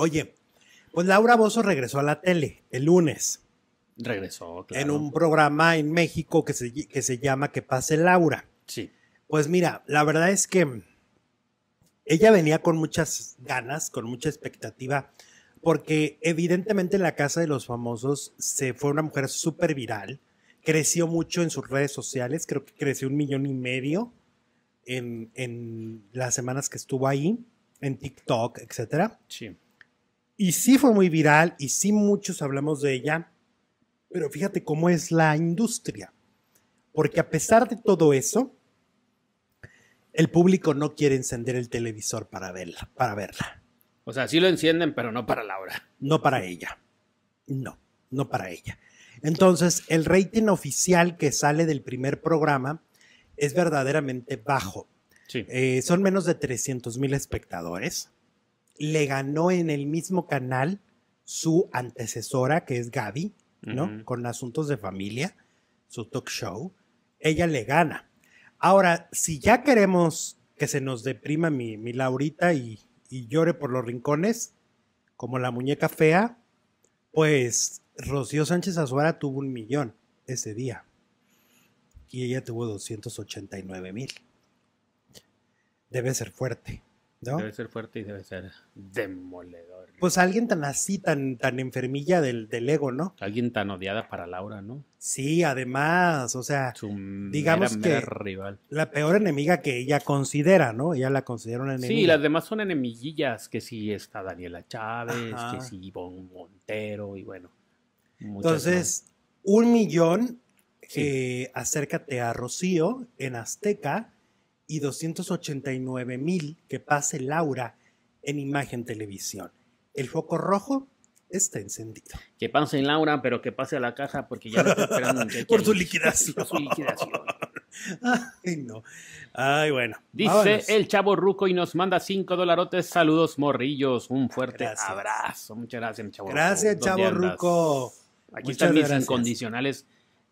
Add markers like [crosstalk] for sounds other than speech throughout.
Oye, pues Laura Bozo regresó a la tele el lunes. Regresó, claro. En un programa en México que se, que se llama Que pase Laura. Sí. Pues mira, la verdad es que ella venía con muchas ganas, con mucha expectativa, porque evidentemente en la casa de los famosos se fue una mujer súper viral, creció mucho en sus redes sociales, creo que creció un millón y medio en, en las semanas que estuvo ahí, en TikTok, etcétera. Sí. Y sí fue muy viral y sí muchos hablamos de ella, pero fíjate cómo es la industria. Porque a pesar de todo eso, el público no quiere encender el televisor para verla, para verla. O sea, sí lo encienden, pero no para Laura. No para ella. No, no para ella. Entonces, el rating oficial que sale del primer programa es verdaderamente bajo. Eh, son menos de 300 mil espectadores le ganó en el mismo canal su antecesora, que es Gaby, ¿no? Con asuntos de familia, su talk show. Ella le gana. Ahora, si ya queremos que se nos deprima mi, Laurita y, y llore por los rincones, como la muñeca fea, pues Rocío Sánchez Azuara tuvo un millón ese día. Y ella tuvo 289 mil. Debe ser fuerte. Debe ser fuerte y debe ser demoledor. Pues alguien tan así, tan, tan enfermilla del, del ego, ¿no? Alguien tan odiada para Laura, ¿no? Sí, además, o sea, digamos que la peor enemiga que ella considera, ¿no? Ella la considera una enemiga. Sí, las demás son enemiguillas, que sí está Daniela Chávez, que sí Ivonne Montero y bueno. Entonces, un millón, que eh, acércate a Rocío en Azteca y 289 mil que pase Laura en Imagen Televisión. El foco rojo está encendido. Que pase Laura, pero que pase a la caja porque ya lo está esperando. [laughs] por su liquidación. Por su liquidación. [laughs] Ay, no. Ay, bueno. Dice el chavo Ruco y nos manda cinco dolarotes. Saludos, morrillos. Un fuerte abrazo. Muchas gracias, chavo Gracias, chavo Ruco. Aquí están mis incondicionales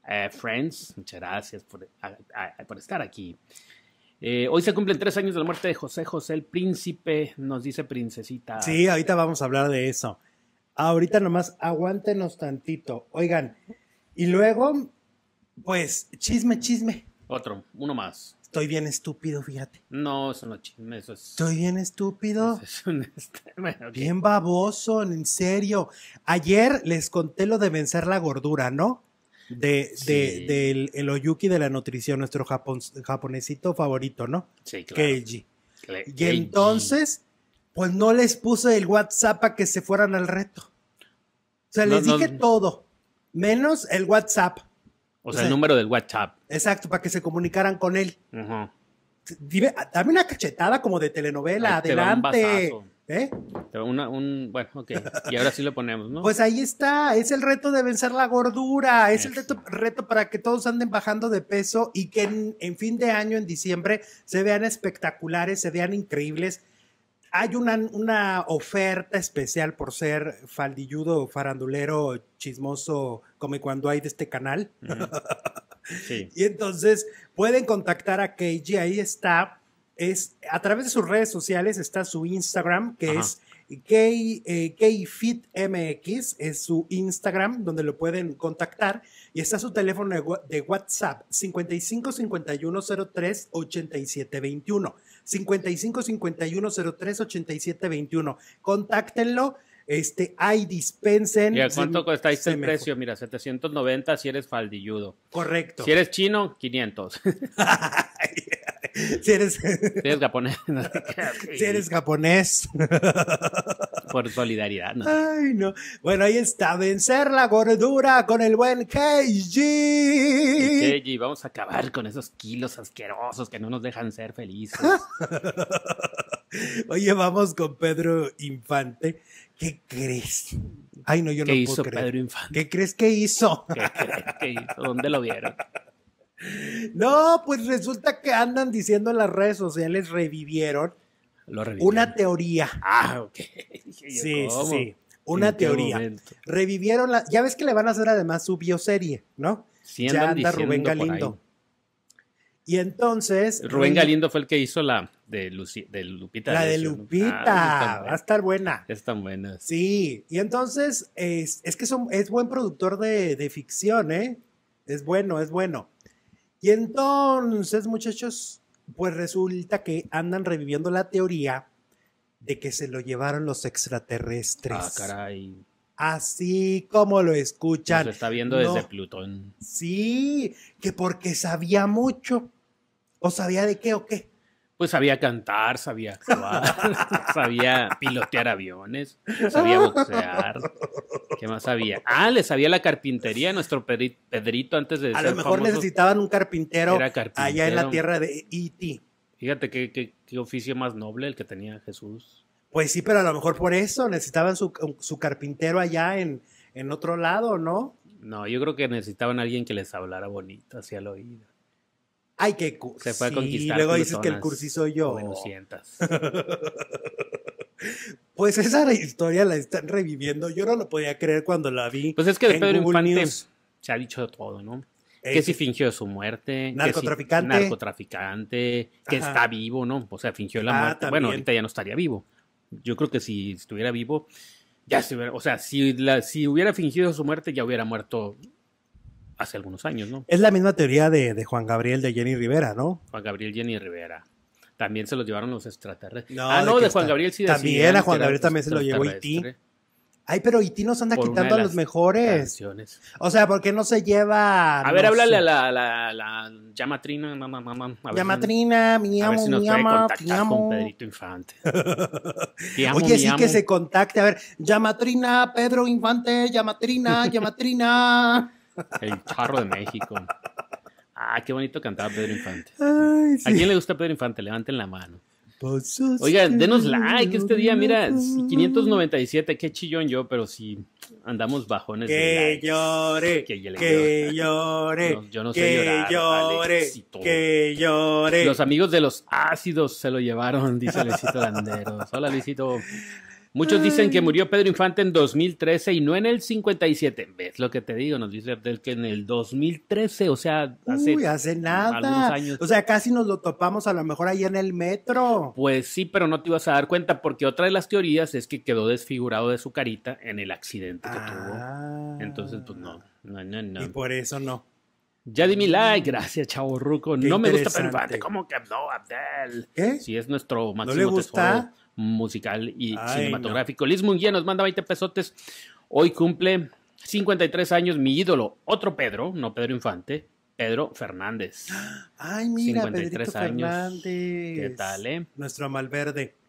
eh, friends. Muchas gracias por estar aquí. Eh, hoy se cumplen tres años de la muerte de José José el Príncipe, nos dice Princesita. Sí, ahorita vamos a hablar de eso. Ahorita nomás aguántenos tantito. Oigan, y luego, pues, chisme, chisme. Otro, uno más. Estoy bien estúpido, fíjate. No, eso no chisme, eso es. Estoy bien estúpido. Es un... Este, [laughs] bien baboso, en serio. Ayer les conté lo de vencer la gordura, ¿no? de, del el oyuki de la nutrición, nuestro japonesito favorito, ¿no? Sí, claro. Keiji. y entonces, pues no les puse el WhatsApp Para que se fueran al reto. O sea, les dije todo, menos el WhatsApp. O, sea, el número del WhatsApp. Exacto, para que se comunicaran con él. dame una cachetada como de telenovela, adelante. ¿Eh? un, bueno, ok. Y ahora sí lo ponemos, ¿no? Pues ahí está, es el reto de vencer la gordura, es, el reto, reto, para que todos anden bajando de peso y que en, fin de año, en diciembre, se vean espectaculares, se vean increíbles. Hay una, una oferta especial por ser faldilludo, farandulero, chismoso, como cuando hay de este canal. sí. [laughs] y entonces pueden contactar a Keiji, ahí está es a través de sus redes sociales está su Instagram, que es Gay, eh, es su Instagram donde lo pueden contactar y está su teléfono de, WhatsApp 5551038721 5551038721 contáctenlo este, dispensen. ¿Y cuánto cuesta este precio? Mira, 790 si eres faldilludo. Correcto. Si eres chino, 500. [laughs] [laughs] [laughs] si eres. japonés. [laughs] Si eres japonés. Por solidaridad, ¿no? Ay, no. Bueno, ahí está. Vencer la gordura con el buen Keiji. vamos a acabar con esos kilos asquerosos que no nos dejan ser felices. Oye, vamos con Pedro Infante. ¿Qué crees? Ay, no, yo no puedo creer. Infante? ¿Qué crees que hizo? ¿Qué crees que hizo? ¿Dónde lo vieron? No, pues resulta que andan diciendo en las redes sociales, revivieron, revivieron. una teoría. Ah, ok. [laughs] sí, sí, Una teoría. Revivieron la. Ya ves que le van a hacer además su bioserie, ¿no? ya anda Rubén Galindo. Y entonces. Rubén Galindo fue el que hizo la de, de Lupita. La de Lupita. Ah, va a estar buena. Es tan buena. Sí. Y entonces, es, que es buen productor de ficción, ¿eh? Es bueno, es bueno. Y entonces, muchachos, pues resulta que andan reviviendo la teoría de que se lo llevaron los extraterrestres. Ah, caray. Así como lo escuchan. Se está viendo desde Plutón. Sí, que porque sabía mucho. ¿O sabía de qué o qué? Pues sabía cantar, sabía actuar, [laughs] sabía pilotear aviones, sabía boxear. [laughs] ¿Qué más había? Ah, le sabía la carpintería nuestro Pedrito antes de. A lo mejor necesitaban un carpintero, allá en la tierra de E.T. Fíjate qué, oficio más noble el que tenía Jesús. Pues sí, pero a lo mejor por eso necesitaban su, carpintero allá en, en otro lado, ¿no? No, yo creo que necesitaban a alguien que les hablara bonito hacia el oído. Ay, qué Se fue a conquistar. Y luego dices que el cursi soy yo. Bueno, sientas. [laughs] [laughs] Pues esa historia la están reviviendo. Yo no lo podía creer cuando la vi. Pues es que de Pedro Infante se ha dicho todo, ¿no? Eh, que si fingió su muerte. Narcotraficante. Que narcotraficante. Que está vivo, ¿no? O sea, fingió la ah, muerte. Bueno, ahorita ya no estaría vivo. Yo creo que si estuviera vivo, ya se O sea, si, si hubiera fingido su muerte, ya hubiera muerto hace algunos años, ¿no? Es la misma teoría de Juan Gabriel de Jenny Rivera, ¿no? Juan Gabriel Jenny Rivera. También se los llevaron los extraterrestres. ah, no, de, Juan Gabriel sí También a Juan Gabriel también se lo llevó IT. E Ay, pero IT e nos anda quitando a los mejores. O sea, ¿por qué no se lleva? A ver, háblale a la, la, la llamatrina, mamá, mamá. Llamatrina, mi amo, mi amo, mi amo. con Pedrito Infante. [laughs] Oye, sí que se contacte. A ver, llamatrina, Pedro Infante, llamatrina, [laughs] llamatrina. El charro de México. Ah, qué bonito cantaba Pedro Infante. ¿A quién le gusta Pedro Infante? Levanten la mano. Pues Oigan, denos like este día, mira, 597, qué chillón yo, pero si andamos bajones. Que de llore, que, llore, yo no que sé llorar, llore, que llore. Los amigos de los ácidos se lo llevaron, dice Luisito Landeros. Hola Luisito. Muchos dicen que murió Pedro Infante en 2013 y no en el 57. ¿Ves lo que te digo? Nos dice Abdel que en el 2013, o sea, hace, Uy, hace nada. años. O sea, casi nos lo topamos a lo mejor ahí en el metro. Pues sí, pero no te ibas a dar cuenta porque otra de las teorías es que quedó desfigurado de su carita en el accidente que tuvo. Ah. Entonces, pues no, no, no, no. Y por eso no. Ya di mi like, gracias, chavo Ruco. no me gusta Pedro Infante. ¿Cómo que no, Abdel? ¿Qué? Si es nuestro máximo ¿No le gusta? musical y cinematográfico. Liz Munguía nos manda 20 pesotes. Hoy cumple 53 años mi ídolo, otro Pedro, no Pedro Infante, Pedro Fernández. [gasps] Ay, mira, 53 Pedrito años. ¿Qué tal, eh? Nuestro Verde